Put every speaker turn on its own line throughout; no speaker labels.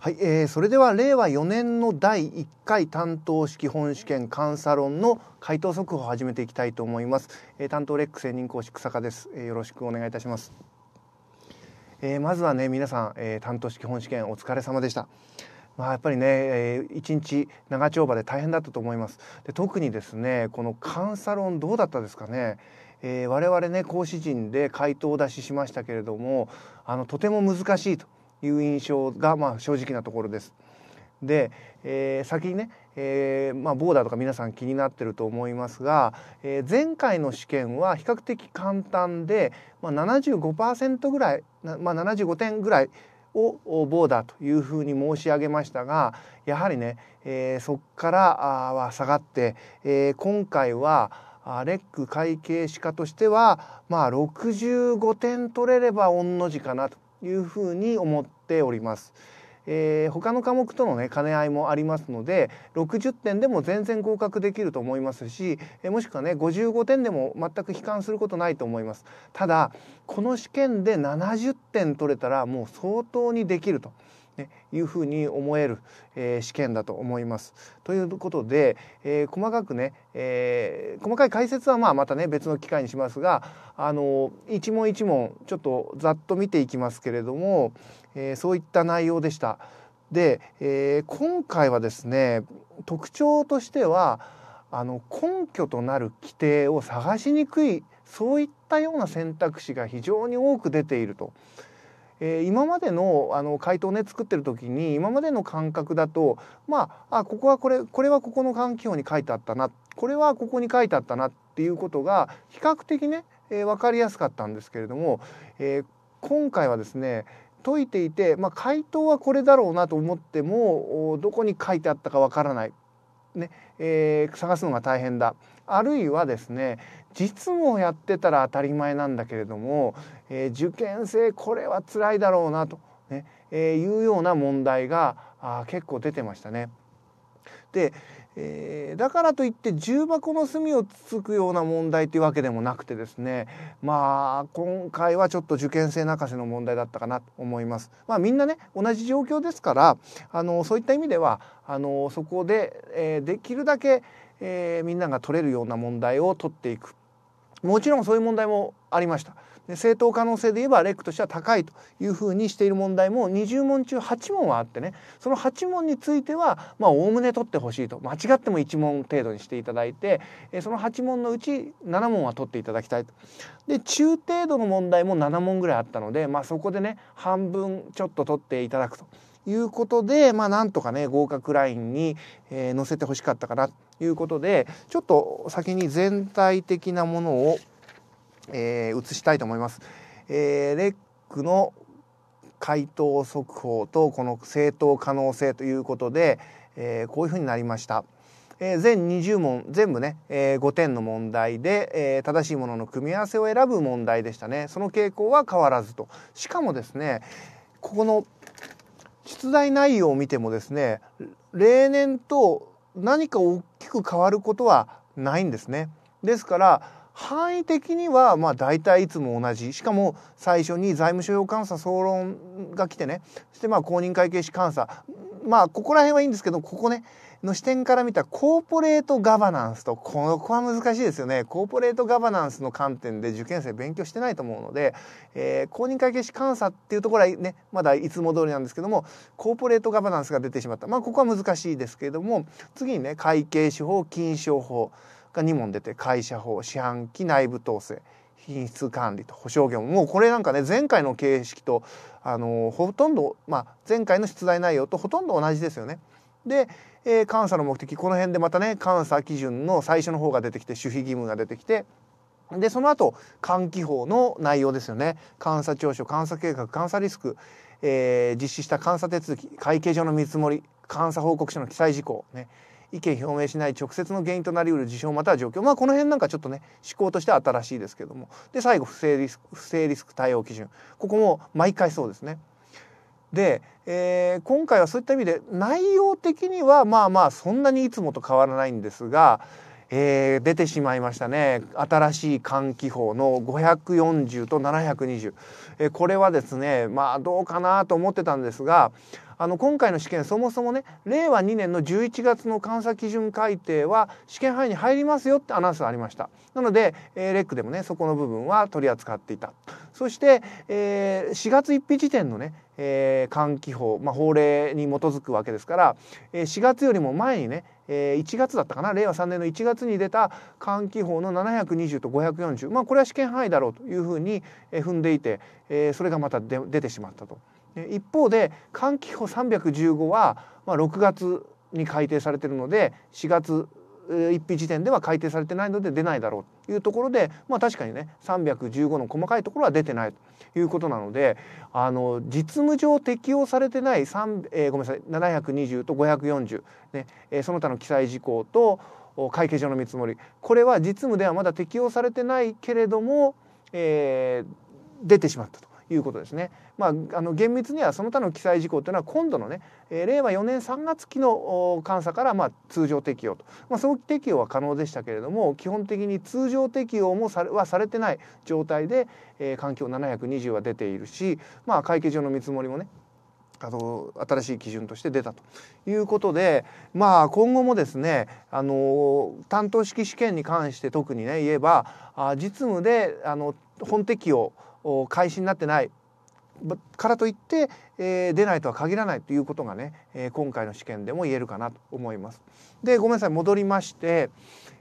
はい、えー、それでは令和4年の第1回担当式本試験監査論の回答速報を始めていきたいと思います、えー、担当レック専任講師草加です、えー、よろしくお願いいします、えー、まずはね皆さん、えー、担当式本試験お疲れ様でしたまあ、やっぱりね、えー、1日長丁場で大変だったと思いますで特にですねこの監査論どうだったですかねえー、我々ね講師陣で回答を出ししましたけれどもあのとても難しいという印象がまあ正直なところです。で、えー、先にね、えー、まあ、ボーダーとか皆さん気になってると思いますが、えー、前回の試験は比較的簡単で、まあ75、ぐらい、まあ、75点ぐらいをボーダーというふうに申し上げましたがやはりね、えー、そこからは下がって、えー、今回はレック会計士科としては、まあ、65点取れれば御の字かなというふうに思ってっております。えー、他の科目とのね兼ね合いもありますので60点でも全然合格できると思いますし、えー、もしくはね55点でも全く悲観することないと思いますただこの試験で70点取れたらもう相当にできると。ね、いうふうに思える、えー、試験だと思います。ということで、えー、細かくね、えー、細かい解説はまあまたね別の機会にしますが、あの一問一問ちょっとざっと見ていきますけれども、えそういった内容でした。で、え今回はですね特徴としてはあの根拠となる規定を探しにくいそういったような選択肢が非常に多く出ていると。えー、今までのあの回答ね作ってる時に今までの感覚だとまああここはこれこれはここの環境に書いてあったなこれはここに書いてあったなっていうことが比較的ね、えー、分かりやすかったんですけれども、えー、今回はですね解いていて、まあ、回答はこれだろうなと思ってもどこに書いてあったかわからない、ねえー、探すのが大変だあるいはですね実務をやってたら当たり前なんだけれども、え受験生これは辛いだろうなと、ねえいうような問題があ結構出てましたね。で、えだからといって重箱の隅をつつくような問題というわけでもなくてですねまあ今回はちょっと受験生泣かせの問題だったかなと思います。まあ、みんなね同じ状況ですからあのそういった意味ではあのそこで、えできるだけ、えみんなが取れるような問題を取っていく。もちろんそういう問題もありました。で正当可能性で言えばレックとしては高いというふうにしている問題も20問中8問はあってねその8問についてはまあおおむね取ってほしいと間違っても1問程度にしていただいてその8問のうち7問は取っていただきたいと。で中程度の問題も7問ぐらいあったので、まあ、そこでね半分ちょっと取っていただくと。いうことで、まあ、なんとかね合格ラインに、え載せてほしかったかなということでちょっと先に全体的なものをえー、移したいと思います。えー、レックの回答速報とこの正当可能性ということで、えー、こういうふうになりました。えー、全20問全部ね、えー、5点の問題で、えー、正しいものの組み合わせを選ぶ問題でしたねその傾向は変わらずとしかもですねここの出題内容を見てもですね例年と何か大きく変わることはないんですねですから範囲的にはまあ大体いつも同じしかも最初に財務所要監査総論が来てねそしてまあ公認会計士監査まあここら辺はいいんですけどここねの視点から見たコーポレートガバナンスとここは難しいですよねコーポレートガバナンスの観点で受験生勉強してないと思うので、えー、公認会計士監査っていうところはねまだいつも通りなんですけどもコーポレートガバナンスが出てしまったまあここは難しいですけれども次にね会計士法金賞法が2問出て会社法四半期内部統制品質管理と保証業務もうこれなんかね前回の形式とあのほとんど、まあ、前回の出題内容とほとんど同じですよね。で、えー、監査の目的この辺でまたね監査基準の最初の方が出てきて守秘義務が出てきてでその後換気法の内容ですよね監査調書監査計画監査リスク、えー、実施した監査手続き会計上の見積もり監査報告書の記載事項ね意見表明しない直接の原因となりうる事象または状況まあこの辺なんかちょっとね思考としては新しいですけどもで最後不正リスク不正リスク対応基準ここも毎回そうですね。で、えー、今回はそういった意味で内容的にはまあまあそんなにいつもと変わらないんですが、えー、出てしまいましたね新しい換気法の540と720、えー、これはですねまあどうかなと思ってたんですがあの今回の試験そもそもね令和2年の11月の監査基準改定は試験範囲に入りますよってアナウンスがありましたなので、えー、レックでもねそこの部分は取り扱っていたそして、えー、4月1日時点のね、えー、換気法、まあ、法令に基づくわけですから、えー、4月よりも前にね、えー、1月だったかな令和3年の1月に出た換気法の720と540まあこれは試験範囲だろうというふうに踏んでいて、えー、それがまた出てしまったと。一方で換気法315は、まあ、6月に改定されてるので4月1日時点では改定されてないので出ないだろうというところで、まあ、確かにね315の細かいところは出てないということなのであの実務上適用されてない、えー、ごめんなさい720と540、ねえー、その他の記載事項と会計上の見積もりこれは実務ではまだ適用されてないけれども、えー、出てしまったと。いうことですね。まあ、あの厳密にはその他の記載事項というのは今度のね、えー、令和4年3月期の監査からまあ通常適用と、まあ、早期適用は可能でしたけれども基本的に通常適用もされはされてない状態で、えー、環境720は出ているし、まあ、会計上の見積もりもねあの新しい基準として出たということで、まあ、今後もですねあの担当式試験に関して特にね言えばあ実務であの本適用開始になってないからといって、えー、出ないとは限らないということがね、えー、今回の試験でも言えるかなと思います。でごめんなさい戻りまして、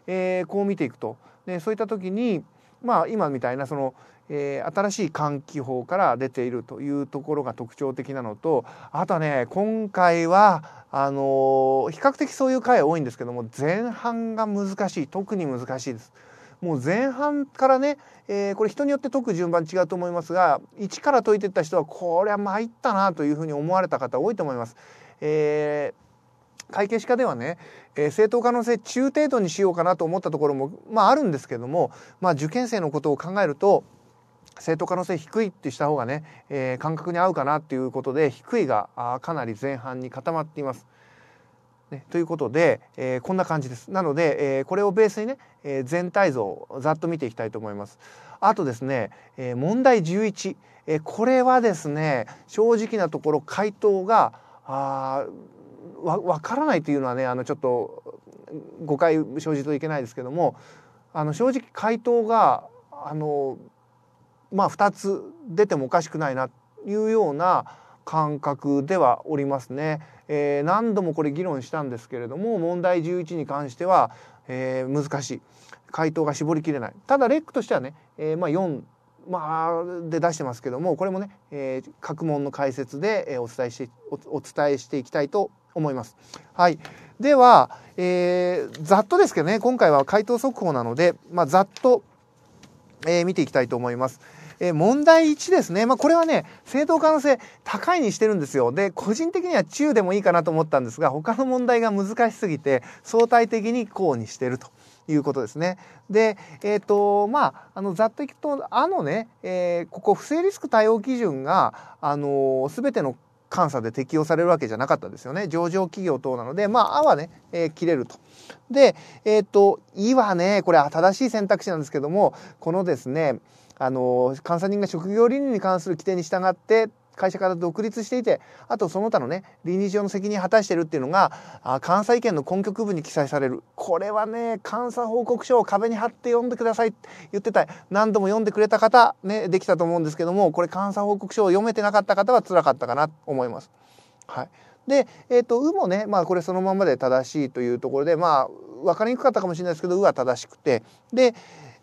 えー、こう見ていくと、でそういった時にまあ今みたいなその、え新しい換気法から出ているというところが特徴的なのとあとはね今回はあの比較的そういう回多いんですけども前半が難しい特に難しいです。もう前半からね、えー、これ人によって解く順番違うと思いますが一から解いてった人はこれは参ったなというふうに思われた方多いと思います。えー会計士課ではね、えー、正当可能性中程度にしようかなと思ったところも、まあ、あるんですけども、まあ、受験生のことを考えると正当可能性低いってした方がね、えー、感覚に合うかなっていうことで低いがあかなり前半に固まっています。ね、ということで、えー、こんな感じです。なので、えー、これをベースにね、えー、全体像をざっと見ていきたいと思います。あとですね、え問題11、えこれはですね正直なところ回答があわ分からないというのはねあのちょっと誤解生じといけないですけどもあの正直回答があの、まあ、2つ出てもおかしくないなというような感覚ではおりますね、えー、何度もこれ議論したんですけれども問題11に関しては、えー、難しい回答が絞りきれないただレックとしてはね、えー、まあ4まあ、で出してますけどもこれもね、えー、各問の解説で、えー、お伝えしてお伝えしていきたいと思います。はい、では、えー、ざっとですけどね今回は回答速報なので、まあ、ざっと、えー、見ていきたいと思います。えー、問題1ですね。まあ、これはね、正当可能性高いにしてるんですよ。で、個人的には中でもいいかなと思ったんですが、他の問題が難しすぎて、相対的にこうにしてると。いうことですね。で、えっ、ー、と、まあ、あの、ざっと聞くと、あのね、えー、ここ、不正リスク対応基準が、あの、すべての監査で適用されるわけじゃなかったですよね。上場企業等なので、まあ、あはね、えー、切れると。で、えっ、ー、と、いはね、これは正しい選択肢なんですけども、このですね、あの監査人が職業倫理に関する規定に従って会社から独立していてあとその他のね倫理上の責任を果たしてるっていうのがあ監査意見の根拠区分に記載されるこれはね監査報告書を壁に貼って読んでくださいって言ってた何度も読んでくれた方ねできたと思うんですけどもこれ監査報告書を読めてなかった方は辛かったかなと思います。はい、で、えーと、う」もね、まあ、これそのままで正しいというところでまあ分かりにくかったかもしれないですけど「う」は正しくてで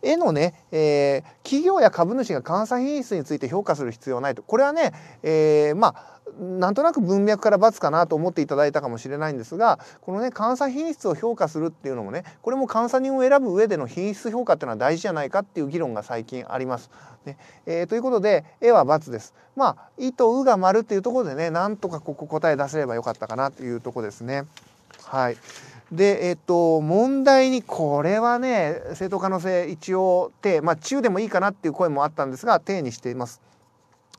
絵のね、えー、企業や株主が監査品質について評価する必要はないと。これはね、えー、まあ、なんとなく文脈から罰かなと思っていただいたかもしれないんですがこのね監査品質を評価するっていうのもねこれも監査人を選ぶ上での品質評価っていうのは大事じゃないかっていう議論が最近あります。ねえー、ということで「絵は×」です。まあ「い」と「う」が丸っていうところでねなんとかここ答え出せればよかったかなというとこですね。はいで、えっと、問題にこれはね、正当可能性一応手、まあ中でもいいかなっていう声もあったんですが、手にしています。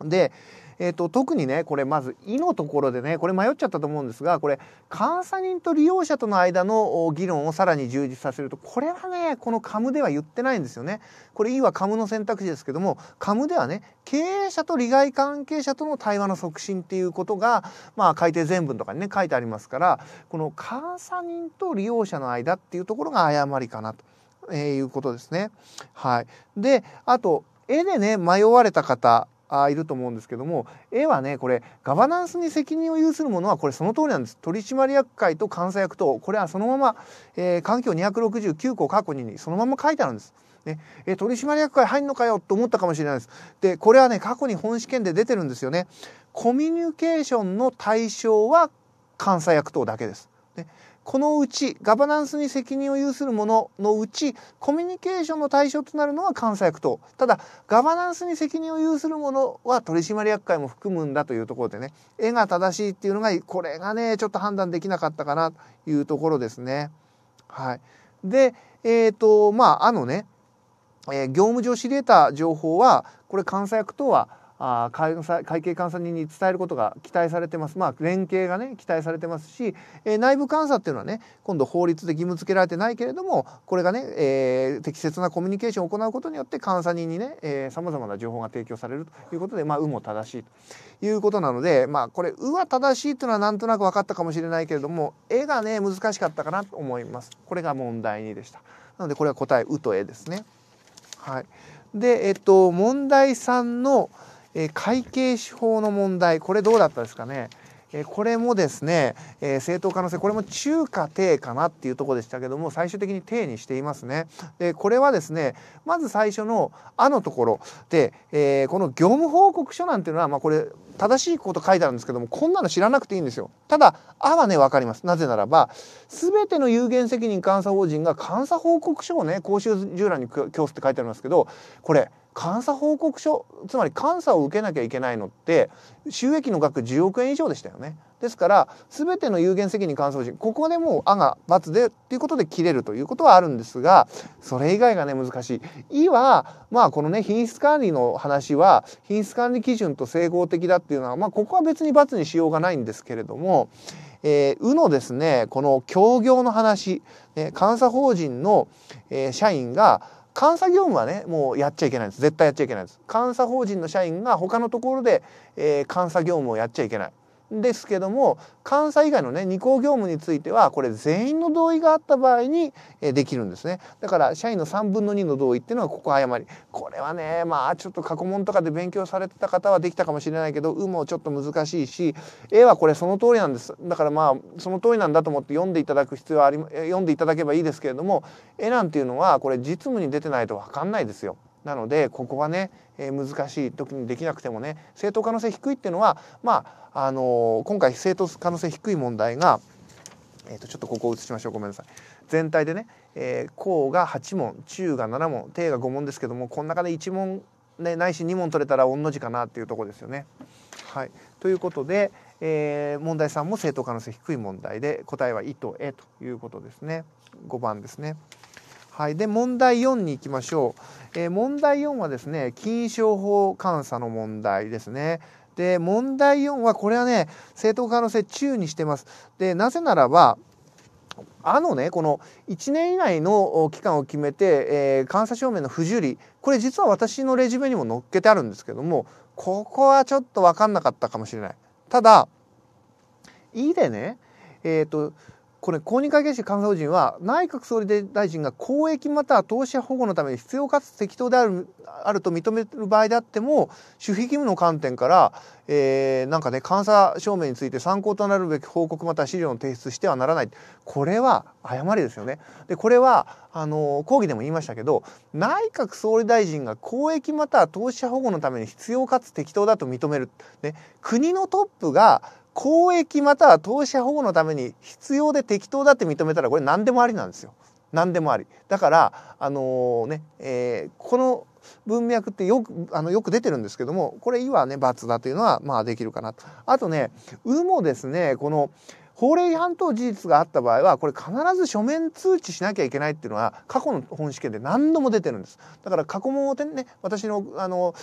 で、えーと、特にねこれまず「い」のところでねこれ迷っちゃったと思うんですがこれ監査人と利用者との間の議論をさらに充実させるとこれはねこのカムでは言ってないんですよね。これ「い」はカムの選択肢ですけどもカムではね経営者と利害関係者との対話の促進っていうことが、まあ、改定全文とかにね書いてありますからこの監査人と利用者の間っていうところが誤りかなと。えー、いうことですね。はい。で、あと、絵でね、迷われた方あいると思うんですけども A はねこれガバナンスに責任を有するものはこれその通りなんです取締役会と監査役とこれはそのまま、えー、環境269項過去2にそのまま書いてあるんです。ね、え取締役会入んのかよと思ったかもしれないです。でこれはね過去に本試験で出てるんですよね。コミュニケーションの対象は監査役等だけです。ね、このうちガバナンスに責任を有するもののうちコミュニケーションの対象となるのは監査役とただガバナンスに責任を有するものは取締役会も含むんだというところでね絵が正しいっていうのがこれがねちょっと判断できなかったかなというところですね。はい、でえー、とまああのね、えー、業務上知り得た情報はこれ監査役とはあ会会計監査人に伝えることが期待されてます、まあ、連携がね期待されてますし、えー、内部監査っていうのはね今度法律で義務付けられてないけれどもこれがね、えー、適切なコミュニケーションを行うことによって監査人にねさまざまな情報が提供されるということで「まあ、う」も正しいということなので、まあ、これ「う」は正しいというのはなんとなく分かったかもしれないけれども「え」がね難しかったかなと思います。これが問題2でした。なのでこれは答え「う」と「え」ですね。はい、で、えっと、問題3の「え会計手法の問題、これどうだったですかね。えこれもですね、え正当可能性これも中華帝かなっていうとこでしたけども最終的に定にしていますね。でこれはですねまず最初の「あ」のところで、えー、この業務報告書なんていうのは、まあ、これ正しいこと書いてあるんですけどもこんなの知らなくていいんですよ。ただ「あ」はね分かります。なぜならば全ての有限責任監査法人が監査報告書をね公衆従来に供すって書いてありますけどこれ「監査報告書つまり監査を受けなきゃいけないのって収益の額10億円以上でしたよね。ですから全ての有限責任監査法人ここでもう「あ」が「×」でっていうことで切れるということはあるんですがそれ以外がね難しい。「い」はまあこのね品質管理の話は品質管理基準と整合的だっていうのは、まあ、ここは別に×にしようがないんですけれどもえー、うのですねこの協業の話、ね、監査法人の、えー、社員が監査業務はねもうやっちゃいけないんです絶対やっちゃいけないんです監査法人の社員が他のところで、えー、監査業務をやっちゃいけないですけども監査以外のね二項業務についてはこれ全員の同意があった場合にできるんですねだから社員の3分の2の同意っていうのはここ誤りこれはねまあちょっと過去問とかで勉強されてた方はできたかもしれないけど「う」もちょっと難しいし「え」はこれその通りなんですだからまあその通りなんだと思って読んでいただく必要はあり読んでいただけばいいですけれども「え」なんていうのはこれ実務に出てないと分かんないですよ。なのでここはね、えー、難しい時にできなくてもね正当可能性低いっていうのはまあ、あのー、今回正当可能性低い問題が、えー、とちょっとここを移しましょうごめんなさい全体でね、えー、が8問中が7問低が5問ですけどもこの中で1問、ね、ないし2問取れたら御の字かなっていうとこですよね。はい、ということで、えー、問題3も正当可能性低い問題で答えは「いとえ」ということですね5番ですね。はい、で問題4に行きましょう、えー、問題4はですね金賞法監査の問題ですねで問題4はこれはね正当可能性中にしてますでなぜならばあのねこの1年以内の期間を決めて、えー、監査証明の不受理これ実は私のレジュメにも載っけてあるんですけどもここはちょっと分かんなかったかもしれないただ「い」でねえっ、ー、とこれ公認会計士監査法人は内閣総理大臣が公益または投資者保護のために必要かつ適当であるあると認める場合であっても守秘義務の観点から、えー、なんかね監査証明について参考となるべき報告または資料の提出してはならないこれは誤りですよね。でこれはあの講義でも言いましたけど内閣総理大臣が公益または投資者保護のために必要かつ適当だと認める、ね、国のトップが公益または投資護のために必要で適当だって認めたらこれ何でもありなんですよ。何でもあり。だから、あのー、ね、えー、この文脈ってよく、あの、よく出てるんですけども、これ、いはね、罰だというのは、まあ、できるかなと。あとね、うもですね、この、法令違反等事実があった場合はこれ必ず書面通知しなきゃいけないっていうのは過去の本試験で何度も出てるんですだから過去問をね私のあの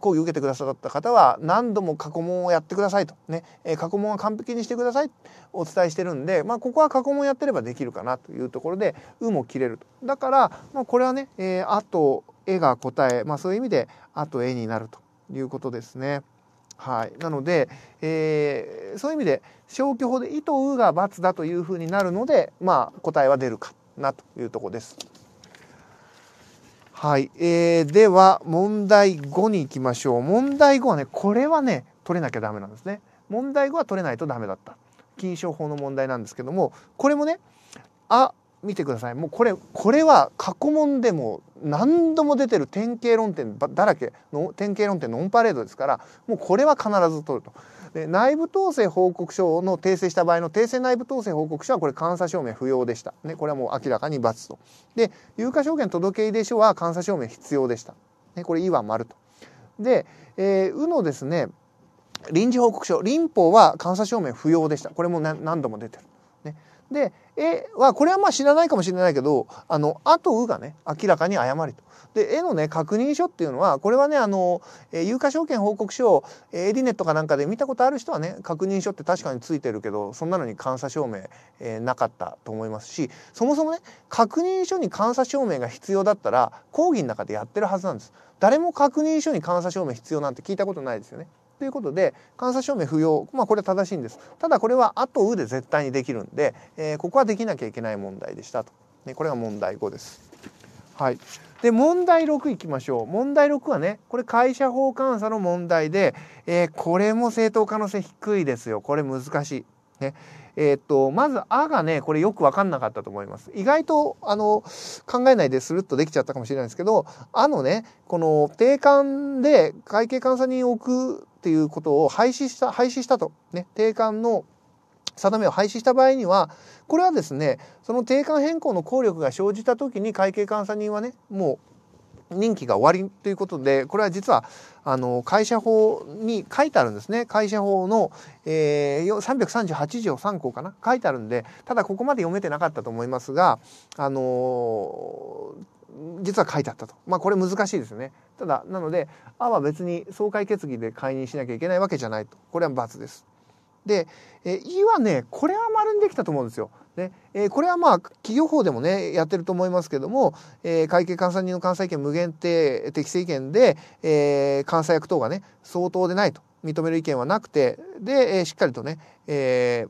講義を受けてくださった方は何度も過去問をやってくださいとね、え過去問は完璧にしてくださいお伝えしてるんで、まあ、ここは過去問やってればできるかなというところで「う」も切れるとだから、まあ、これはね「えー、あ」と「え」が答え、まあ、そういう意味で「あ」と「え」になるということですね。はい、なので、えー、そういう意味で消去法で「い」と「う」が×だというふうになるので、まあ、答えは出るかなというとこです。はい、えー、では問題5に行きましょう。問題5はねこれはね取れなきゃダメなんですね。問題5は取れないとダメだった。金賞法の問題なんですけどもこれもね「あ」見てくださいもうこれこれは過去問でも何度も出てる典型論点だらけの典型論点のオンパレードですからもうこれは必ず取ると。で内部統制報告書の訂正した場合の訂正内部統制報告書はこれ監査証明不要でした。ね、これはもう明らかに罰と。で有価証券届出書は監査証明必要でした。ね、これいわ丸と。で、えー、うのですね臨時報告書臨法は監査証明不要でした。これも何度も出てる。ね、で、絵は、これはまあ知らないかもしれないけど、あの、あとうがね、明らかに誤りと。で、絵のね、確認書っていうのは、これはね、あの、えー、有価証券報告書を、えエリネットかなんかで見たことある人はね、確認書って確かについてるけど、そんなのに監査証明、えー、なかったと思いますし、そもそもね、確認書に監査証明が必要だったら、講義の中でやってるはずなんです。誰も確認書に監査証明必要なんて聞いたことないですよね。ということで監査証明不要、まあ、これは正しいんですただこれは「あ」と「う」で絶対にできるんで、えー、ここはできなきゃいけない問題でしたと、ね、これが問題5です。はい、で問題6いきましょう問題6はねこれ会社法監査の問題で、えー、これも正当可能性低いですよこれ難しい。ねえー、っと、まず、あがね、これよくわかんなかったと思います。意外と、あの、考えないでスルッとできちゃったかもしれないですけど、あのね、この定款で会計監査人を置くっていうことを廃止した、廃止したと。ね、定款の定めを廃止した場合にはこれはですねその定款変更の効力が生じた時に会計監査人はねもう任期が終わりということでこれは実はあの会社法に書いてあるんですね会社法の、えー、338条3項かな書いてあるんでただここまで読めてなかったと思いますがあの実は書いてあったと。まあこれ難しいですよね。ただ、なので、あは別に総会決議で解任しなきゃいけないわけじゃないと。これは罰です。で、えー、E はねこれは丸にできたと思うんですよ。ねえー、これはまあ企業法でもねやってると思いますけども、えー、会計監査人の監査意見無限定適正意見で、えー、監査役等がね相当でないと認める意見はなくてで、えー、しっかりとね、え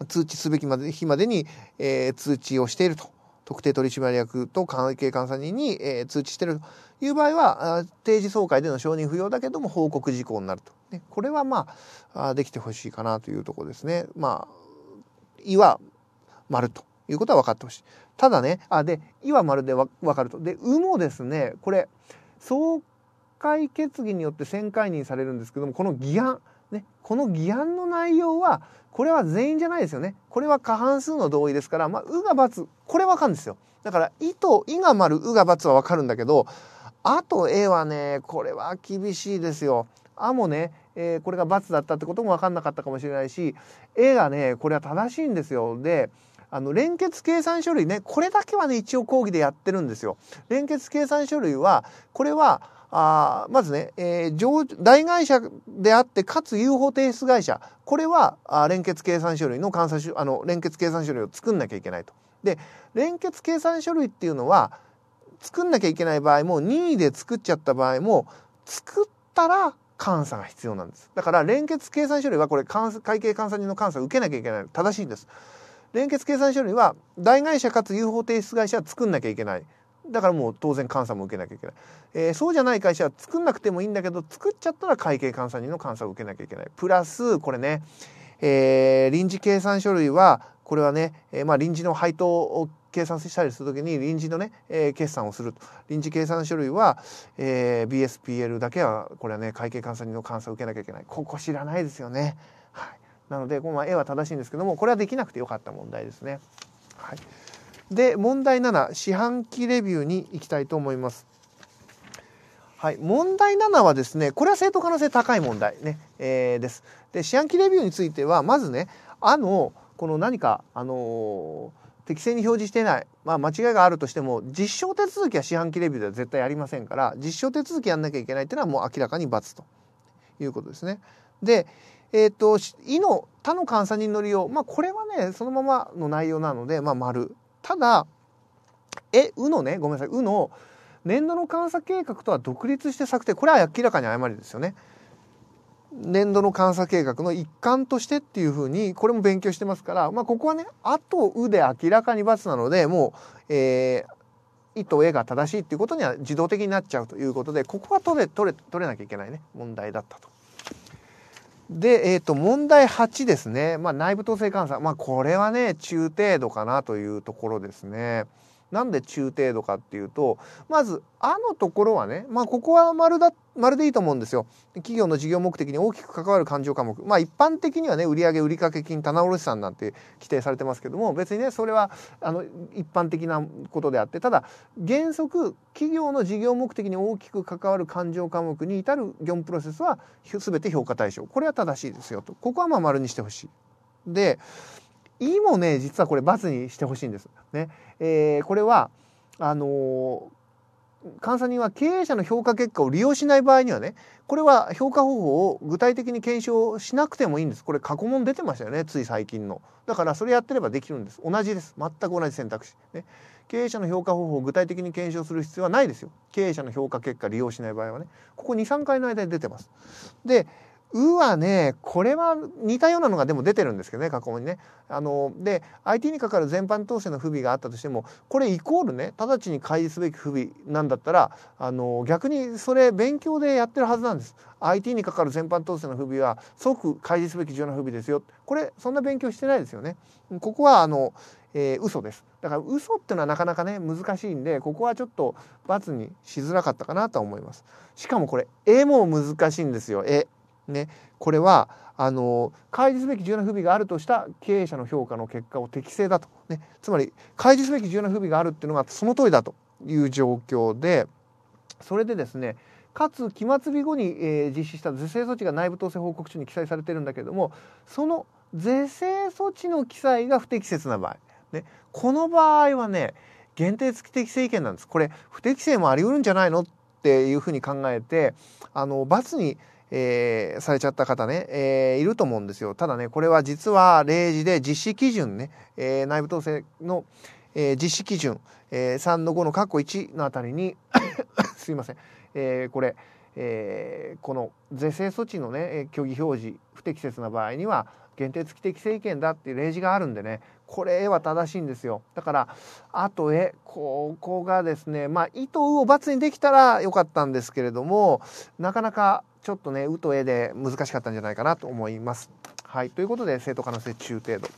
ー、通知すべきまで日までに、えー、通知をしていると特定取締役と関係監査人に、えー、通知しているという場合は定時総会での承認不要だけども報告事項になるとね、これはまあできてほしいかなというとこですね。まあ、いは丸ということは分かってほしい。ただね、あ、で、いは丸で分かると。で、うもですね、これ、総会決議によって旋回任されるんですけども、この議案、ね、この議案の内容は、これは全員じゃないですよね。これは過半数の同意ですから、まあ、うが×、これ分かるんですよ。だから、いと、いが丸、うが×は分かるんだけど、あとえ」はね、これは厳しいですよ。あもね、えー、これが×だったってことも分かんなかったかもしれないし、A がね、これは正しいんですよ。で、あの、連結計算書類ね、これだけはね、一応講義でやってるんですよ。連結計算書類は、これは、あまずね、えー上、大会社であって、かつ UFO 提出会社。これは、あ連結計算書類の監査書、あの、連結計算書類を作んなきゃいけないと。で、連結計算書類っていうのは、作んなきゃいけない場合も、任意で作っちゃった場合も、作ったら、監査が必要なんです。だから連結計算書類はこれ会計監査人の監査を受けなきゃいけない。正しいんです。連結計算書類は代替社かつ UFO 提出会社は作んなきゃいけない。だからもう当然監査も受けなきゃいけない。えー、そうじゃない会社は作んなくてもいいんだけど、作っちゃったら会計監査人の監査を受けなきゃいけない。プラス、これね、えー、臨時計算書類は、これはね、えー、まあ臨時の配当計算したりするときに臨時のね、えー、決算をすると臨時計算書類は、えー、BSPL だけはこれはね会計監査人の監査を受けなきゃいけないここ知らないですよね。はい、なのでこの絵は正しいんですけどもこれはできなくてよかった問題ですね。はい、で問題7四半期レビューに行きたいと思います。はい、問題7はですねこれは正当可能性高い問題ね、ねえー、です。で四半期レビューについてはまずねあのこの何かあのー適正に表示していない、まあ、間違いがあるとしても実証手続きは四半期レビューでは絶対ありませんから実証手続きやんなきゃいけないっていうのはもう明らかに罰ということですね。で、えーと、いの他の監査人の利用、まあ、これはねそのままの内容なので、まあ、丸ただえうのねごめんなさいうの年度の監査計画とは独立して策定これは明らかに誤りですよね。年度の監査計画の一環としてっていうふうにこれも勉強してますから、まあ、ここはね「あ」と「う」で明らかに×なのでもう、えー、「い」と「え」が正しいっていうことには自動的になっちゃうということでここは取れ取れ取れなきゃいけないね問題だったと。で、えっ、ー、と、問題8ですね。まあ、内部統制監査。まあ、これはね、中程度かなというところですね。なんで中程度かっていうとまず「あ」のところはね、まあ、ここは丸だ丸でいいと思うんですよ。企業の事業目的に大きく関わる勘定科目。まあ一般的にはね、売上売掛金、棚卸さんなんて規定されてますけども、別にね、それはあの一般的なことであって、ただ原則企業の事業目的に大きく関わる勘定科目に至る業務プロセスは全て評価対象。これは正しいですよと。ここはまあ丸にしてほしい。で、いもね実はこれ×にしてほしいんです。ねえー、これはあの監査人は経営者の評価結果を利用しない場合にはねこれは評価方法を具体的に検証しなくてもいいんですこれ過去問出てましたよねつい最近のだからそれやってればできるんです同じです全く同じ選択肢、ね、経営者の評価方法を具体的に検証する必要はないですよ経営者の評価結果利用しない場合はねここ23回の間に出てますで、うはね、これは似たようなのがでも出てるんですけどね、過去にね。あの、で、IT にかかる全般統制の不備があったとしても、これイコールね、直ちに開示すべき不備なんだったら、あの、逆にそれ勉強でやってるはずなんです。IT にかかる全般統制の不備は即開示すべき重要な不備ですよ。これ、そんな勉強してないですよね。ここは、あの、えー、嘘です。だから嘘っていうのはなかなかね難しいんでここはちょっと罰にしづらかったかなと思います。しかもこれ絵も難しいんですよ絵。ね、これはあの開示すべき重要な不備があるとした経営者の評価の結果を適正だと、ね、つまり開示すべき重要な不備があるっていうのがその通りだという状況でそれでですねかつ期末日後に、えー、実施した是正措置が内部統制報告書に記載されてるんだけどもその是正措置の記載が不適切な場合、ね、この場合はね限定付き適正意見なんですこれ不適正もあり得るんじゃないのっていうふうに考えてあの罰にえー、されちゃった方ね、えー、いると思うんですよ。ただね、これは実は例示で実施基準ね、えー、内部統制の、えー、実施基準、えー、3の5の括弧1のあたりに すいません、えー、これ、えー、この是正措置のね虚偽表示不適切な場合には限定付き適正意見だっていう例示があるんでねこれは正しいんですよだからあとへ、ここがですねまあ意図を×にできたらよかったんですけれどもなかなかちょっとね、うと絵で難しかったんじゃないかなと思います。はい。ということで、正当可能性中程度。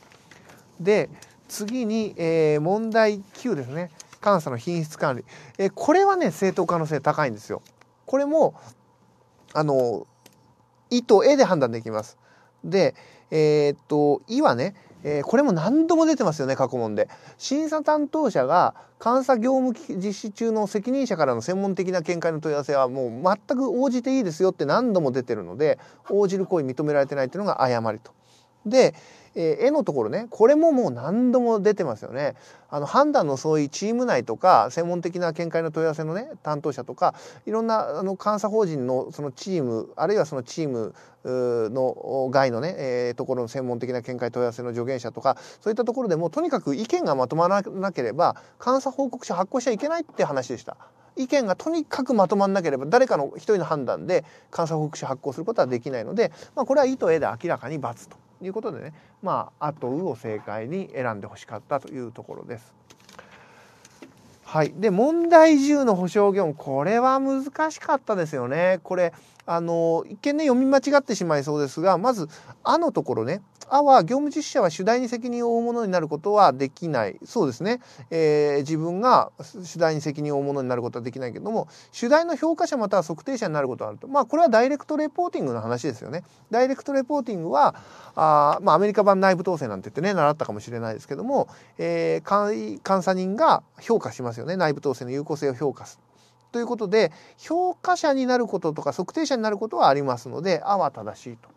で、次に、えー、問題9ですね。監査の品質管理。えー、これはね、正当可能性高いんですよ。これも、あの、意と絵で判断できます。で、えー、っと、意はね、えー、これも何度も出てますよね過去問で審査担当者が監査業務実施中の責任者からの専門的な見解の問い合わせはもう全く応じていいですよって何度も出てるので応じる行為認められてないっていうのが誤りと。でえー、絵のところね、これももう何度も出てますよね。あの、判断のそういうチーム内とか、専門的な見解の問い合わせのね、担当者とか、いろんな、あの、監査法人のそのチーム、あるいはそのチームの外のね、えー、ところの専門的な見解問い合わせの助言者とか、そういったところでも、とにかく意見がまとまらなければ、監査報告書発行しちゃいけないって話でした。意見がとにかくまとまらなければ誰かの一人の判断で監査報告書発行することはできないので、まあ、これは意図絵で明らかに罰ということでねまあ「あとう」を正解に選んでほしかったというところです。はい、で問題10の保証業務これは難しかったですよね。これあの一見ね読み間違ってしまいそうですがまず「あ」のところねあは業務実施者は主題に責任を負うものになることはできない。そうですね。えー、自分が主題に責任を負うものになることはできないけども、主題の評価者または測定者になることはあると。まあ、これはダイレクトレポーティングの話ですよね。ダイレクトレポーティングは、あまあ、アメリカ版内部統制なんて言ってね、習ったかもしれないですけども、えー、監査人が評価しますよね。内部統制の有効性を評価する。ということで、評価者になることとか測定者になることはありますので、あは正しいと。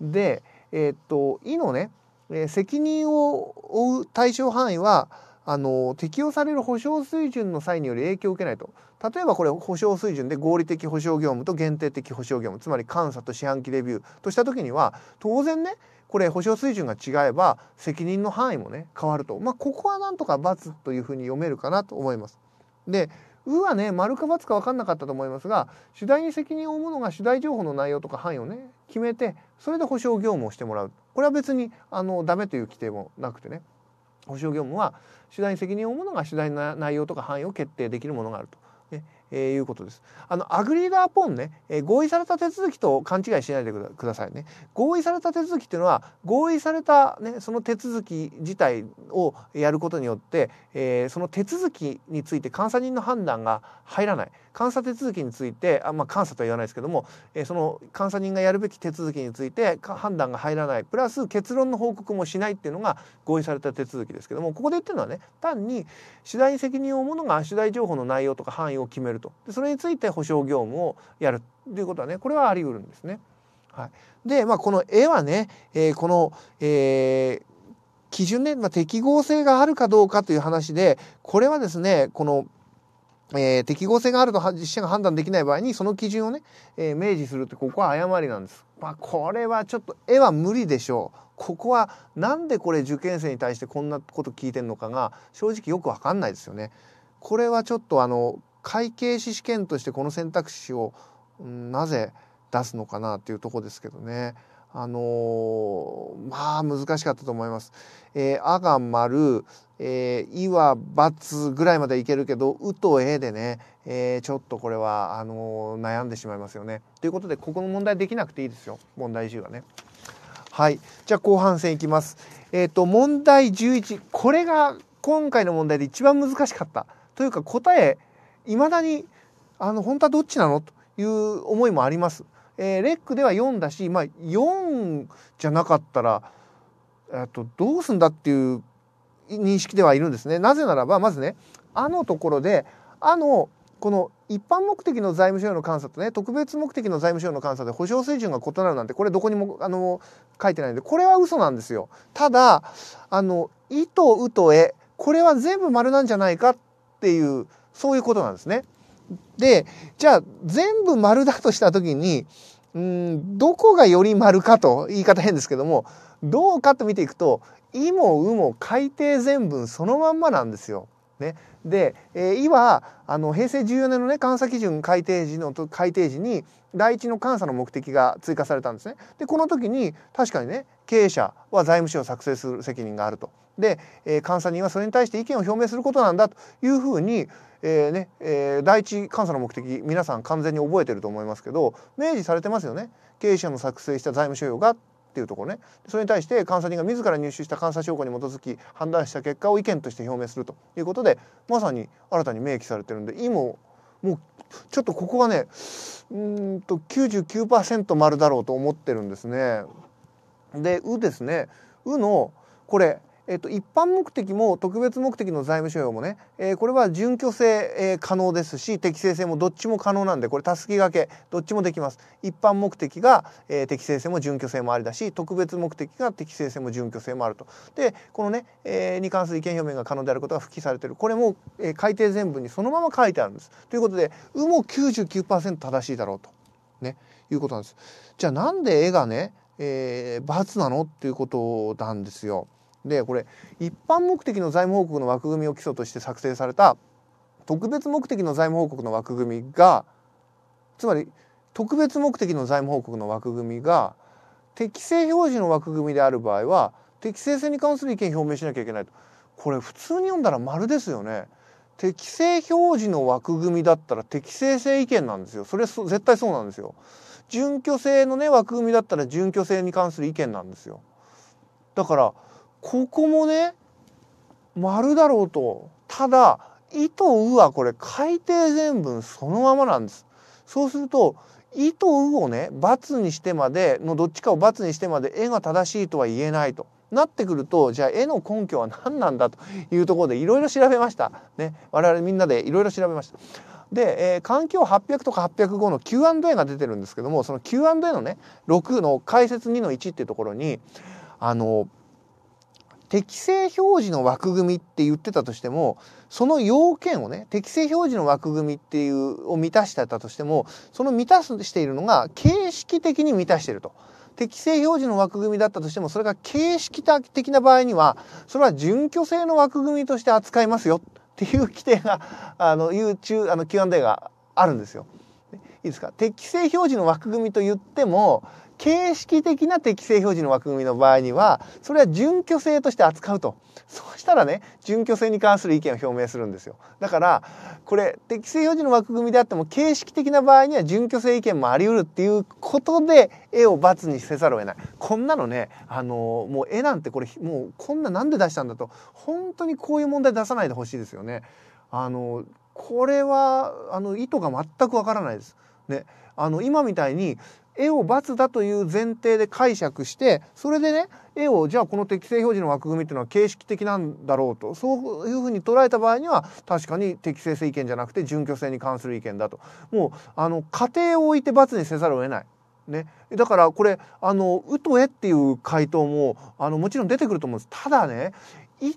で、えー、っと、いのね、え責任を負う対象範囲は、あの適用される保証水準の際により影響を受けないと例えばこれ保証水準で合理的保証業務と限定的保証業務つまり監査と四半期レビューとした時には当然ねこれ保証水準が違えば責任の範囲もね変わるとまあここはなんとか×というふうに読めるかなと思います。で「う」はね丸か×か分かんなかったと思いますが主題に責任を負うものが主題情報の内容とか範囲をね決めてそれで保証業務をしてもらうこれは別にあのダメという規定もなくてね保証業務は主題に責任を負うものが主題の内容とか範囲を決定できるものがあると。えー、いうことです。あの、アグリーダーポンね、えー、合意された手続きと勘違いしないでくださいね。合意された手続きっていうのは、合意されたね、その手続き自体をやることによって、えー、その手続きについて監査人の判断が入らない。監査手続きについて、あまあ、監査とは言わないですけども、えー、その監査人がやるべき手続きについて判断が入らない。プラス結論の報告もしないっていうのが合意された手続きですけども、ここで言ってるのはね、単に次第に責任を負うものが取材情報の内容とか範囲を決めるとでそれについて保証業務をやるということはねこれはあり得るんですね。はい、で、まあ、この絵はね、えー、この、えー、基準で、まあ、適合性があるかどうかという話でこれはですねこのえー、適合性があると実施者が判断できない場合にその基準をね、えー、明示するってここは誤りなんです。まあ、これはちょっと絵は無理でしょう。ここはなんでこれ受験生に対してこんなこと聞いてるのかが正直よくわかんないですよね。これはちょっとあの会計士試験としてこの選択肢を、なぜ出すのかなというとこですけどね。あのー、まあ難しかったと思います。えー、あが丸、えー、いはばつぐらいまでいけるけど、うとえでね、えー、ちょっとこれは、あのー、悩んでしまいますよね。ということで、ここの問題できなくていいですよ。問題10はね。はい。じゃあ後半戦いきます。えっ、と、問題11。これが今回の問題で一番難しかった。というか答えいまだにあの本当はどっちなのという思いもあります。えー、レックでは4だし、まあ、4じゃなかったら、えっと、どうすんだっていう認識ではいるんですね。なぜならばまずね「あ」のところで「あ」のこの一般目的の財務省の監査とね特別目的の財務省の監査で保証水準が異なるなんてこれどこにもあの書いてないんでこれは嘘なんですよ。ただあの「い」と「う」と「え」これは全部丸なんじゃないかっていうそういうことなんですね。で、じゃあ全部丸だとした時に、うん、どこがより丸かと、言い方変ですけども、どうかと見ていくと、いもうも海底全文そのまんまなんですよ。ね。で、えー、今あの平成14年のね監査基準改定時の改定時に第一の監査の目的が追加されたんですね。でこの時に確かにね経営者は財務省を作成する責任があると。で、えー、監査人はそれに対して意見を表明することなんだというふうに、えーねえー、第一監査の目的皆さん完全に覚えてると思いますけど明示されてますよね経営者の作成した財務省用がっっていうところねそれに対して監査人が自ら入手した監査証拠に基づき判断した結果を意見として表明するということでまさに新たに明記されてるんで今もうちょっとここがねうーんと99%丸だろうと思ってるんですね。で「う」ですね「う」のこれえっと、一般目的も特別目的の財務所要もね、えー、これは準拠性、えー、可能ですし適正性もどっちも可能なんでこれたすきがけどっちもできます一般目的が、えー、適正性も準拠性もありだし特別目的が適正性も準拠性もあるとでこのね、えー、に関する意見表明が可能であることが付記されてるこれも、えー、改定全文にそのまま書いてあるんですということで「う」も99%正しいだろうと、ね、いうことなんですじゃあなんで「絵がね、えー、なのっていうことなんですよでこれ一般目的の財務報告の枠組みを基礎として作成された特別目的の財務報告の枠組みがつまり特別目的の財務報告の枠組みが適正表示の枠組みである場合は適正性に関する意見表明しなきゃいけないとこれ普通に読んだら丸ですよね適正表示の枠組みだったら適正性意見なんですよそれ絶対そうなんですよ準拠性のね枠組みだったら準拠性に関する意見なんですよだからここもね丸だろうとただ「い」と「う」はこれ海底全文そのままなんです。そうすると「い」と「う」をね×にしてまでのどっちかを×にしてまで「絵が正しいとは言えないと。なってくるとじゃあ絵の根拠は何なんだというところでいろいろ調べました。ね、我々みんなでいろいろ調べました。で、えー、環境800とか805の Q&A が出てるんですけどもその Q&A のね6の解説2の1っていうところにあの適正表示の枠組みって言ってたとしてもその要件をね適正表示の枠組みっていうを満たしてたとしてもその満たしているのが形式的に満たしていると。適正表示の枠組みだったとしてもそれが形式的な場合にはそれは準拠性の枠組みとして扱いますよっていう規定が あの YouTube あの Q&A があるんですよ。いいですか適正表示の枠組みと言っても形式的な適正表示の枠組みの場合にはそれは準拠性として扱うとそうしたらね準拠性に関する意見を表明するんですよだからこれ適正表示の枠組みであっても形式的な場合には準拠性意見もあり得るっていうことで絵を×にせざるを得ないこんなのねあのもう絵なんてこれもうこんななんで出したんだと本当にこういう問題出さないでほしいですよねあのこれはあの意図が全くわからないです。ね、あの今みたいに絵を罰だという前提で解釈してそれでね絵をじゃあこの適正表示の枠組みっていうのは形式的なんだろうとそういうふうに捉えた場合には確かに適正性意見じゃなくて準拠性に関する意見だともうあの仮定を置いて罰にせざるを得ない。ね、だからこれあの「うとえ」っていう回答もあのもちろん出てくると思うんですただね「い」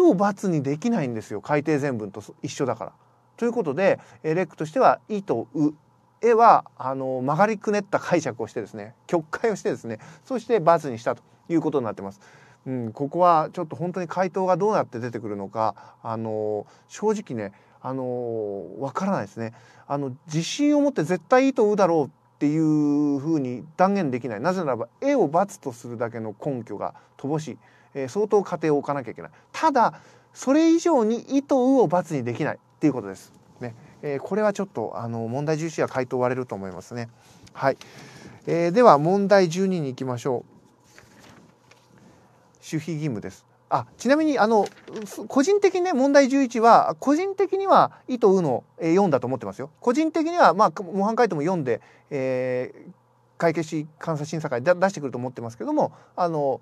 を×にできないんですよ改定全文と一緒だから。ということでレックとしては「い」と「う」絵はあの曲がりくねった解釈をしてですね曲解をしてですねそしてバツにしたということになってます。うん、ここはちょっと本当に回答がどうなって出てくるのか、あの正直ね、あのわからないですね。あの自信を持って絶対いいとうだろうっていうふうに断言できない。なぜならば絵を罰とするだけの根拠が乏しい。えー、相当過程を置かなきゃいけない。ただそれ以上に意図を罰にできないっていうことです。ね。えー、これはちょっとあの問題11は回答割れると思いますね。はい、えー、では問題12に行きましょう。守秘義務です。あちなみにあの個人的にね問題11は個人的には「い」と「う」の4だと思ってますよ。個人的には、まあ、模範解答も読んで、えー、会計士監査審査会で出してくると思ってますけどもあの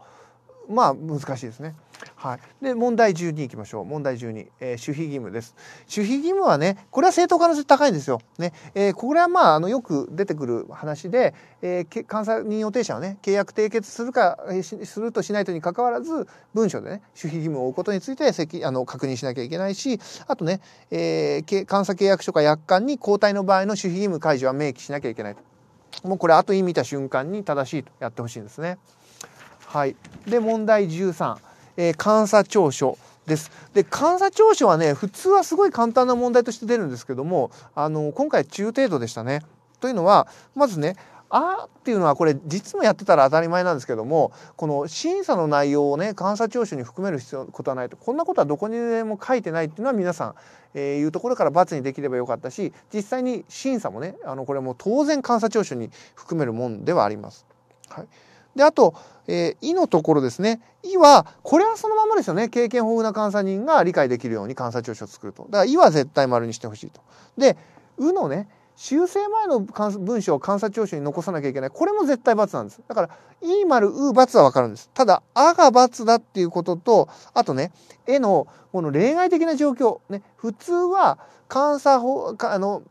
まあ難しいですね。はい、で問題12いきましょう問題12、えー、守秘義務です守秘義務はねこれは正当化の高いんですよ、ねえー、これはまああのよく出てくる話で、えー、監査人予定者はね契約締結するかするとしないとにかかわらず文書でね守秘義務を負うことについてあの確認しなきゃいけないしあとね、えー、監査契約書か約款に交代の場合の守秘義務解除は明記しなきゃいけないもうこれ後意見た瞬間に正しいとやってほしいんですね。はい、で問題13えー、監査調書です。で、監査調書はね、普通はすごい簡単な問題として出るんですけども、あの、今回中程度でしたね。というのは、まずね、あーっていうのはこれ実務やってたら当たり前なんですけどもこの審査の内容をね監査聴取に含める必要ことはないとこんなことはどこにでも書いてないっていうのは皆さん、えー、いうところから罰にできればよかったし実際に審査もねあのこれも当然監査聴取に含めるもんではあります。はい、で、あと、えー、いのところですね。いは、これはそのままですよね。経験豊富な監査人が理解できるように監査聴取を作ると。だから、いは絶対丸にしてほしいと。で、うのね、修正前の文章を監査聴取に残さなきゃいけない。これも絶対×なんです。だから、い丸、う×はわかるんです。ただ、あが×だっていうことと、あとね、えの、この例外的な状況。ね、普通は、監査法、あの、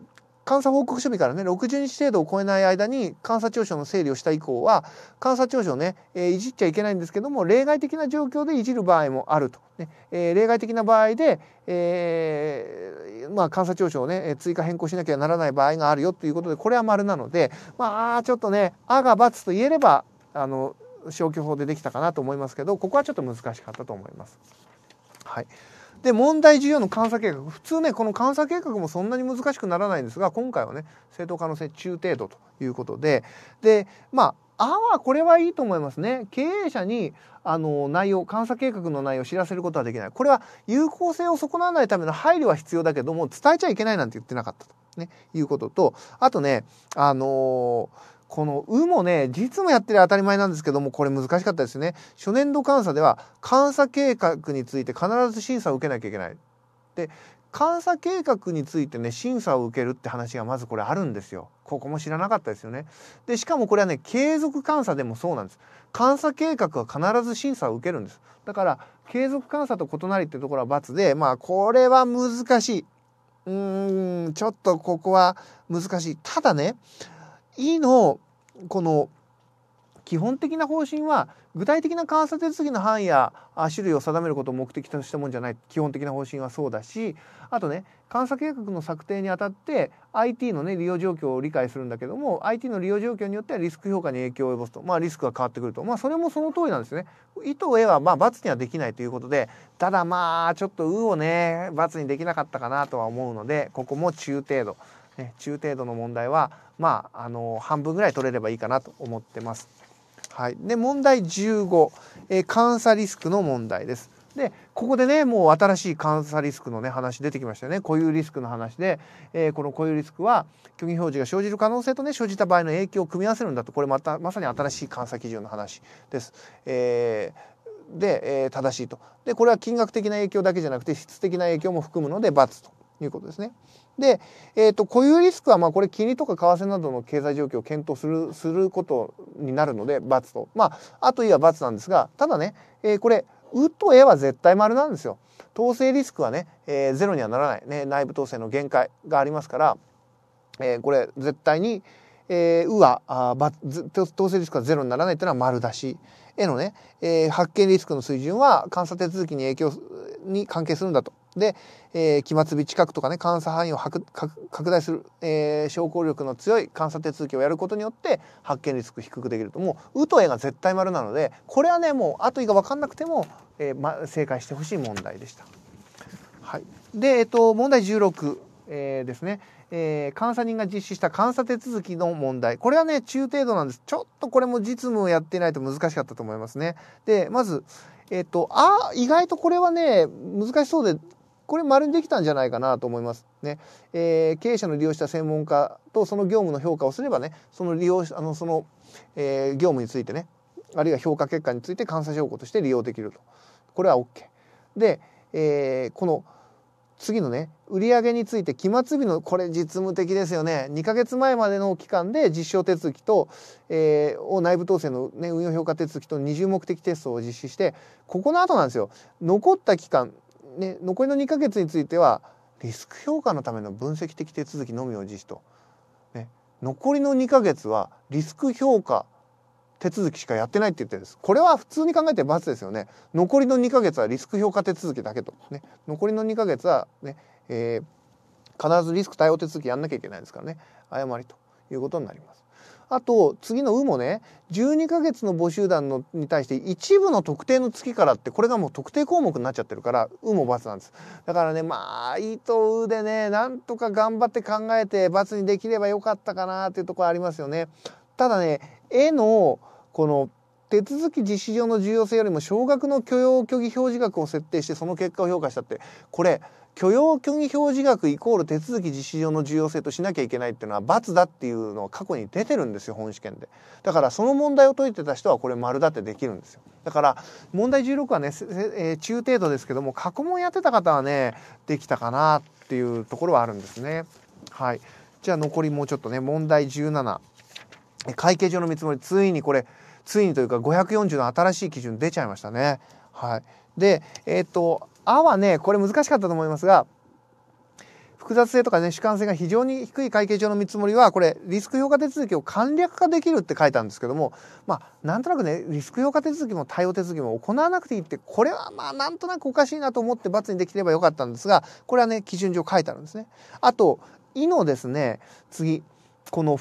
監査報告書日からね60日程度を超えない間に監査調書の整理をした以降は監査調書をね、えー、いじっちゃいけないんですけども例外的な状況でいじる場合もあると、ねえー、例外的な場合で、えー、まあ、監査調書をね追加変更しなきゃならない場合があるよということでこれは丸なのでまあちょっとね「あ」が「×」と言えればあの消去法でできたかなと思いますけどここはちょっと難しかったと思います。はいで問題需要の監査計画普通ねこの監査計画もそんなに難しくならないんですが今回はね正当可能性中程度ということででまああはこれはいいと思いますね経営者にあの内容監査計画の内容を知らせることはできないこれは有効性を損なわないための配慮は必要だけども伝えちゃいけないなんて言ってなかったと、ね、いうこととあとねあのーこの「う」もね実もやってる当たり前なんですけどもこれ難しかったですね。初年度監査では監査計画について必ず審査を受けなきゃいけない。で監査計画についてね審査を受けるって話がまずこれあるんですよ。ここも知らなかったですよね。でしかもこれはね継続監査でもそうなんです。監査計画は必ず審査を受けるんです。だから継続監査と異なりってところは×でまあこれは難しい。うーんちょっとここは難しい。ただね E のこの基本的な方針は具体的な監査手続きの範囲や種類を定めることを目的としたもんじゃない基本的な方針はそうだしあとね監査計画の策定にあたって IT のね利用状況を理解するんだけども IT の利用状況によってはリスク評価に影響を及ぼすとまあリスクが変わってくるとまあそれもその通りなんですね。意図へはまあ罰にはできないということでただまあちょっと「う」をね罰にできなかったかなとは思うのでここも中程度。ね、中程度の問題は、まあ、あの半分ぐらい取れればいいかなと思ってます。はい、で問題15、えー、監査リスクの問題です。でここでねもう新しい監査リスクのね話出てきましたよね固有リスクの話で、えー、この固有リスクは虚偽表示が生じる可能性とね生じた場合の影響を組み合わせるんだとこれまたまさに新しい監査基準の話です。えーで、えー、正しいとでこれは金額的な影響だけじゃなくて質的な影響も含むので×ということですね。で、えーと、固有リスクはまあこれ金利とか為替などの経済状況を検討するすることになるので×とまああといえば×なんですがただね、えー、これ「う」と「え」は絶対丸なんですよ。統制リスクはね、えー、ゼロにはならない、ね、内部統制の限界がありますから、えー、これ絶対に「えー、うは」統制リスクはゼロにならないっていうのは丸だし「え」のね、えー、発見リスクの水準は監査手続きに影響に関係するんだとで、えー、期末日近くとかね、監査範囲を拡大する、えー、証拠力の強い監査手続きをやることによって、発見リスク低くできると。もう、うとえが絶対丸なので、これはね、もう、あといが分かんなくても、えー、ま、正解してほしい問題でした。はい。で、えっと、問題16、えー、ですね。えー、監査人が実施した監査手続きの問題。これはね、中程度なんです。ちょっとこれも実務をやってないと難しかったと思いますね。で、まず、えっと、あ、意外とこれはね、難しそうでこれ丸にできたんじゃないかなと思いますね、えー、経営者の利用した専門家とその業務の評価をすればねその利用あのその、えー、業務についてねあるいは評価結果について監査証拠として利用できるとこれは OK で、えー、この次のね売上について期末日のこれ実務的ですよね2ヶ月前までの期間で実証手続きと、えー、を内部統制の、ね、運用評価手続きと二重目的テストを実施してここの後なんですよ残った期間ね、残りの2ヶ月についてはリスク評価のための分析的手続きのみを実施と、ね、残りの2ヶ月はリスク評価手続きしかやってないって言ってるんですこれは普通に考えて罰ですよね残りの2ヶ月はリスク評価手続きだけと、ね、残りの2ヶ月はね、えー、必ずリスク対応手続きやんなきゃいけないですからね誤りということになります。あと次の「う」もね12ヶ月の募集団のに対して一部の特定の月からってこれがもう特定項目になっちゃってるから「う」も×なんですだからねまあ「い」と「う」でねなんとか頑張って考えて×にできればよかったかなっていうところありますよねただね「絵のこの「手続き実施上の重要性よりも少額の許容虚偽表示額を設定してその結果を評価したってこれ許容虚偽表示額イコール手続き実施上の重要性としなきゃいけないっていうのは罰だっていうのは過去に出てるんですよ本試験でだからその問題を解いてた人はこれ丸だってできるんですよだから問題16はね、えー、中程度ですけども過去問やってた方はねできたかなっていうところはあるんですねはいじゃあ残りもうちょっとね問題17会計上の見積もりついにこれついにというか540の新しい基準出ちゃいましたね。はい。で、えー、っと、あはね、これ難しかったと思いますが、複雑性とかね、主観性が非常に低い会計上の見積もりは、これ、リスク評価手続きを簡略化できるって書いたんですけども、まあ、なんとなくね、リスク評価手続きも対応手続きも行わなくていいって、これはまあ、なんとなくおかしいなと思って罰にできればよかったんですが、これはね、基準上書いてあるんですね。あと、いのですね、次、この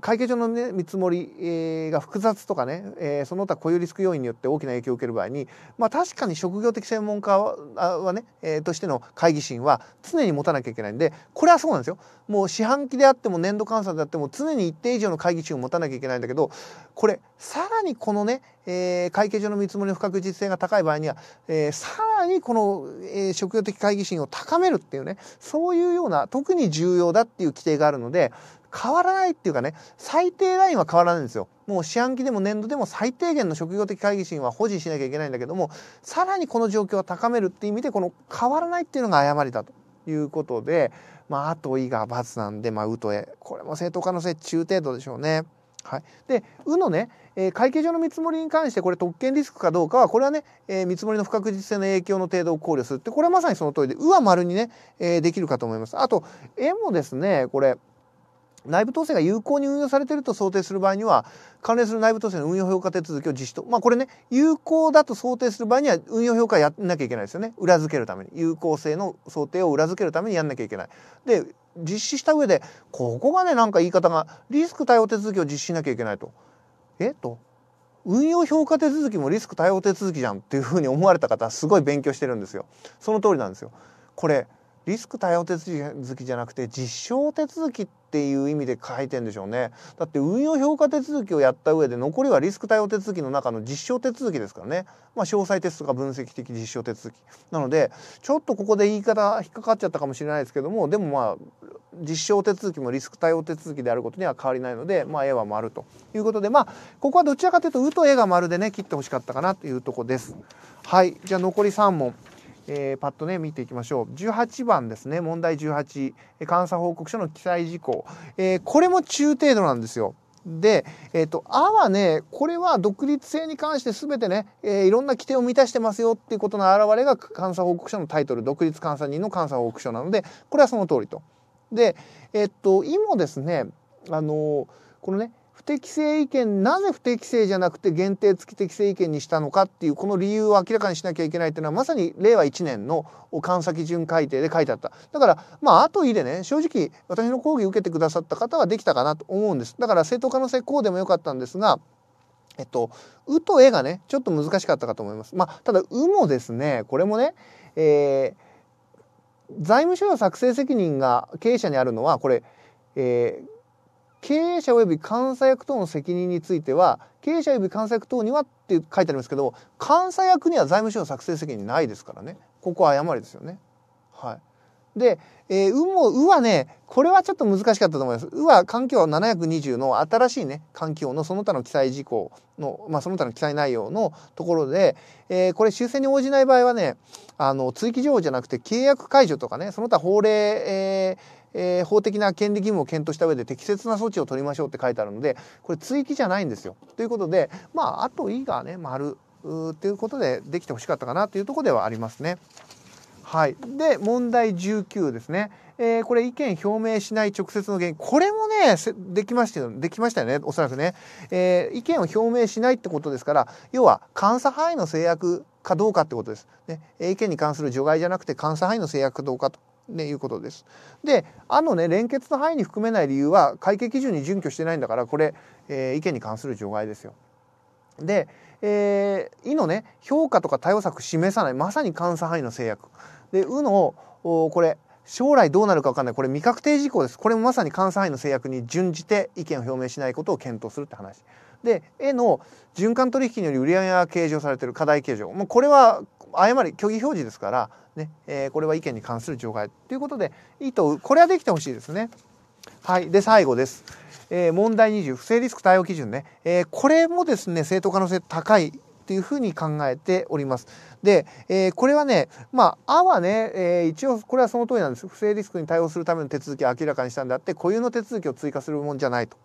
会計上の、ね、見積もり、が複雑とかね、えー、その他雇用リスク要因によって大きな影響を受ける場合に、まあ、確かに職業的専門家はね、えー、としての会議心は常に持たなきゃいけないんでこれはそうなんですよもう四半期であっても年度換算であっても常に一定以上の会議心を持たなきゃいけないんだけどこれさらにこのね、えー、会計上の見積もりの不確実性が高い場合には、えー、さらにこの、えー、職業的会議心を高めるっていうねそういうような特に重要だっていう規定があるので変わらないっていうかね、最低ラインは変わらないんですよ。もう四半期でも年度でも最低限の職業的会議心は保持しなきゃいけないんだけども、さらにこの状況を高めるっていう意味で、この変わらないっていうのが誤りだということで、まあ、あといが×なんで、まあ、うとえ。これも正当化のせい中程度でしょうね。はい、で「う」のね、えー、会計上の見積もりに関してこれ特権リスクかどうかはこれはね、えー、見積もりの不確実性の影響の程度を考慮するってこれはまさにその通りで「う」は丸にね、えー、できるかと思います。あと「え」もですねこれ内部統制が有効に運用されていると想定する場合には関連する内部統制の運用評価手続きを実施と、まあ、これね有効だと想定する場合には運用評価やんなきゃいけないですよね裏付けるために有効性の想定を裏付けるためにやんなきゃいけない。で実施した上でここがねなんか言い方がリスク対応手続きを実施しなきゃいけないと。えっと運用評価手続きもリスク対応手続きじゃんっていうふうに思われた方はすごい勉強してるんですよ。その通りなんですよ。これリスク対応手続きじゃなくて実証手続きっていう意味で書いてんでしょうねだって運用評価手続きをやった上で残りはリスク対応手続きの中の実証手続きですからね、まあ、詳細テストか分析的実証手続きなのでちょっとここで言い方引っかかっちゃったかもしれないですけどもでもまあ実証手続きもリスク対応手続きであることには変わりないので、まあ、A は丸ということで、まあ、ここはどちらかというと「う」と「え」が丸でね切ってほしかったかなというとこです。はいじゃあ残り3問えー、パッとね見ていきましょう18番ですね問題18監査報告書の記載事項、えー、これも中程度なんですよ。で、えーと、あはねこれは独立性に関して全てね、えー、いろんな規定を満たしてますよっていうことの表れが監査報告書のタイトル独立監査人の監査報告書なのでこれはその通りと。でえっ、ー、と今ですねあのこのね不適正意見なぜ不適正じゃなくて限定付き適正意見にしたのかっていうこの理由を明らかにしなきゃいけないっていうのはまさに令和1年の監査基準改定で書いてあっただからまあ後入れね正直私の講義受けてくださった方はできたかなと思うんですだから正当化の性こうでもよかったんですがえっと「う」と「え」がねちょっと難しかったかと思いますまあただ「う」もですねこれもねえー、財務省の作成責任が経営者にあるのはこれ、えー経営者及び監査役等の責任については、経営者及び監査役等にはって書いてありますけど、監査役には財務省の作成責任ないですからね。ここは誤りですよね。はい。で、えー、うも、うはね、これはちょっと難しかったと思います。うは環境720の新しいね、環境のその他の記載事項の、まあ、その他の記載内容のところで、えー、これ修正に応じない場合はね、あの、追記事項じゃなくて契約解除とかね、その他法令、えーえー、法的な権利義務を検討した上で適切な措置を取りましょうって書いてあるのでこれ追記じゃないんですよ。ということでまああと「意がね丸ということでできてほしかったかなというとこではありますね。はい、で問題19ですね、えー、これ意見表明しない直接の原因これもねできましたよできましたよねおそらくね、えー、意見を表明しないってことですから要は監査範囲の制約かどうかってことです、ね、意見に関する除外じゃなくて監査範囲の制約かどうかとね、いうことです。で、あのね、連結の範囲に含めない理由は、会計基準に準拠してないんだから、これ、えー、意見に関する除外ですよ。で、えー、いのね、評価とか対応策示さない、まさに監査範囲の制約。で、うの、これ、将来どうなるか分かんない、これ未確定事項です。これもまさに監査範囲の制約に準じて意見を表明しないことを検討するって話。で、絵の循環取引により売り上げが計上されてる課題計上。もうこれは誤り虚偽表示ですからね、えー、これは意見に関する除外ということで意図これはできてほしいですね。はいで最後です。えー、問題20不正リスク対応基準ね、えー、これもですね正当可能性高いというふうに考えております。で、えー、これはね、まあ、あはね、えー、一応これはその通りなんです。不正リスクに対応するための手続きを明らかにしたんであって、固有の手続きを追加するもんじゃないと。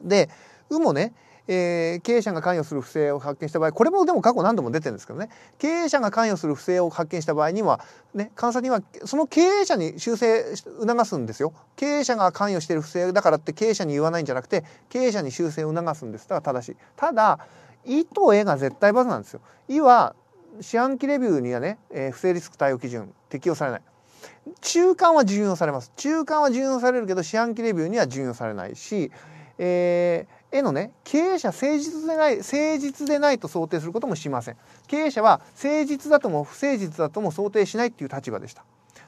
で、うもね、えー、経営者が関与する不正を発見した場合これもでも過去何度も出てるんですけどね経営者が関与する不正を発見した場合には、ね、監査にはその経営者に修正促すんですよ経営者が関与している不正だからって経営者に言わないんじゃなくて経営者に修正を促すんですだから正しいただ「い」と「え」が絶対バ罰なんですよ。「い」は四半期レビューにはね、えー、不正リスク対応基準適用されない中間は順用されます中間は順用されるけど四半期レビューには順用されないし、えー、へのね、経営者誠実でない、誠実でないと想定することもしません。経営者は誠実だとも不誠実だとも想定しないっていう立場でした。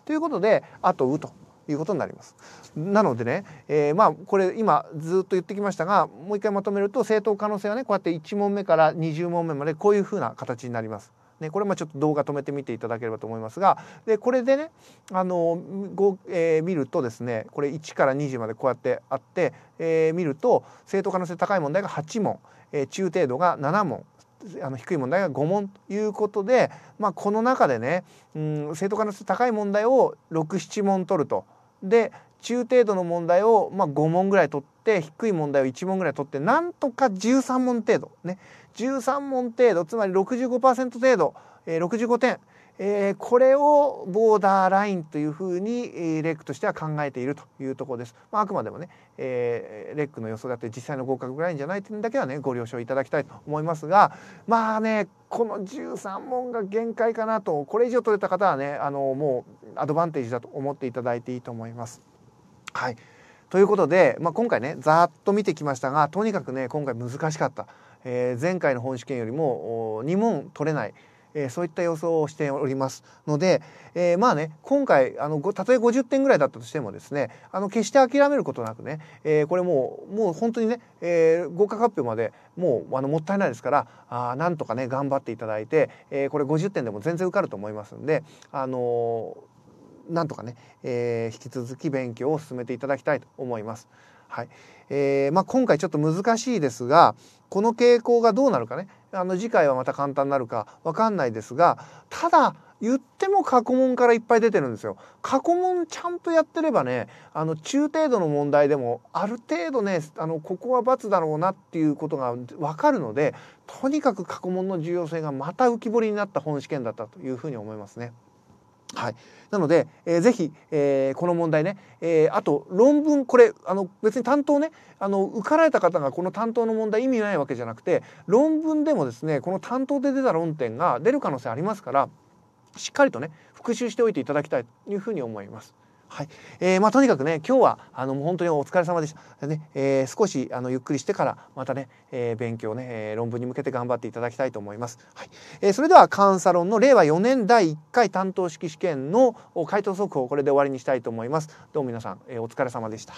ということで、とうということになります。なのでね、えー、まあこれ今ずっと言ってきましたがもう一回まとめると正当可能性はねこうやって1問目から20問目までこういうふうな形になります。ね、これもちょっと動画止めてみていただければと思いますがでこれでねあのご、えー、見るとですねこれ1から2時までこうやってあって、えー、見ると正答可能性高い問題が8問、えー、中程度が7問あの低い問題が5問ということで、まあ、この中でね、うん、正答可能性高い問題を67問取ると。で中程度の問題を、まあ、5問ぐらい取って低い問題を1問ぐらい取ってなんとか13問程度ね13問程度つまり65%程度、えー、65点、えー、これをボーダーラインというふうに、えー、レックとしては考えているというところです。まあ、あくまでもね、えー、レックの予想だって実際の合格ラインじゃないというだけはねご了承いただきたいと思いますがまあねこの13問が限界かなとこれ以上取れた方はねあのもうアドバンテージだと思っていただいていいと思います。はいということで、まあ、今回ねざっと見てきましたがとにかくね今回難しかった。えー、前回の本試験よりも2問取れない。えー、そういった予想をしておりますので、えー、まあね今回あのたとえ50点ぐらいだったとしてもですねあの決して諦めることなくね、えー、これもうもう本当にね、え合格発表までもうあのもったいないですからあなんとかね頑張っていただいて、えこれ50点でも全然受かると思いますんであのなんとかね、え引き続き勉強を進めていただきたいと思います。はいえーまあ、今回ちょっと難しいですが、この傾向がどうなるかねあの次回はまた簡単になるか分かんないですがただ言っても過去問からいっぱい出てるんですよ。過去問ちゃんとやってればねあの中程度の問題でもある程度ねあのここは罰だろうなっていうことが分かるのでとにかく過去問の重要性がまた浮き彫りになった本試験だったというふうに思いますね。はい、なので、えー、ぜひ、えー、この問題ね、えー、あと論文これあの別に担当ねあの受かられた方がこの担当の問題意味ないわけじゃなくて論文でもですねこの担当で出た論点が出る可能性ありますからしっかりとね復習しておいていただきたいというふうに思います。はいえー、まあ、とにかくね今日はあの本当にお疲れ様でした。ねえー、少しあのゆっくりしてからまたね、えー、勉強ね、え論文に向けて頑張っていただきたいと思います。はいえそれでは監査論の令和4年第1回担当式試験の回答速報これで終わりにしたいと思います。どうも皆さん、えお疲れ様でした。